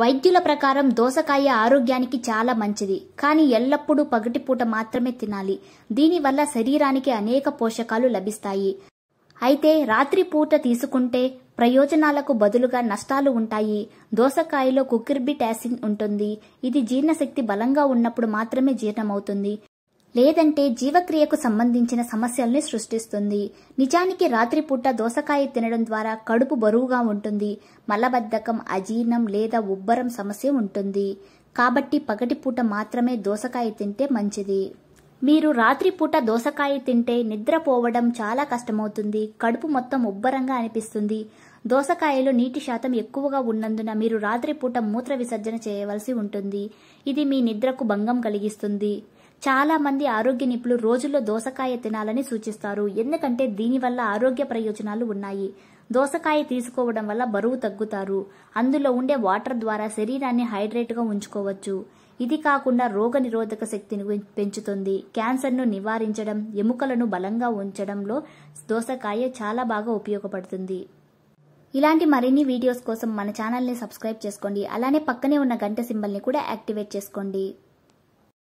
వైద్యుల ప్రకారం దోసకాయ ఆరోగ్యానికి చాలా మంచిది కానీ ఎల్లప్పుడూ పగటిపూట మాత్రమే తినాలి దీనివల్ల శరీరానికి అనేక పోషకాలు లభిస్తాయి అయితే రాత్రి పూట తీసుకుంటే ప్రయోజనాలకు బదులుగా నష్టాలు ఉంటాయి దోసకాయలో కుకిర్బిటాసిన్ ఉంటుంది ఇది జీర్ణశక్తి బలంగా ఉన్నప్పుడు మాత్రమే జీర్ణమవుతుంది లేదంటే జీవక్రియకు సంబంధించిన సమస్యల్ని సృష్టిస్తుంది నిజానికి రాత్రిపూట దోసకాయ తినడం ద్వారా కడుపు బరువుగా ఉంటుంది మలబద్ధకం అజీర్ణం లేదా ఉబ్బరం సమస్య ఉంటుంది కాబట్టి పగటిపూట మాత్రమే దోసకాయ తింటే మంచిది మీరు రాత్రిపూట దోసకాయ తింటే నిద్రపోవడం చాలా కష్టమవుతుంది కడుపు మొత్తం ఉబ్బరంగా అనిపిస్తుంది దోసకాయలో నీటి శాతం ఎక్కువగా ఉన్నందున మీరు రాత్రిపూట మూత్ర విసర్జన చేయవలసి ఉంటుంది ఇది మీ నిద్రకు భంగం కలిగిస్తుంది చాలామంది ఆరోగ్య నిపుణులు రోజుల్లో దోసకాయ తినాలని సూచిస్తారు ఎందుకంటే దీనివల్ల ఆరోగ్య ప్రయోజనాలు ఉన్నాయి దోసకాయ తీసుకోవడం వల్ల బరువు తగ్గుతారు అందులో ఉండే వాటర్ ద్వారా శరీరాన్ని హైడ్రేట్గా ఉంచుకోవచ్చు ఇది కాకుండా రోగ నిరోధక శక్తిని పెంచుతుంది క్యాన్సర్ను నివారించడం ఎముకలను బలంగా ఉంచడంలో దోసకాయ చాలా బాగా ఉపయోగపడుతుంది ఇలాంటి మరిన్ని వీడియోస్ కోసం మన ని సబ్స్క్రైబ్ చేసుకోండి అలానే పక్కనే ఉన్న గంట సింబల్ని కూడా యాక్టివేట్ చేసుకోండి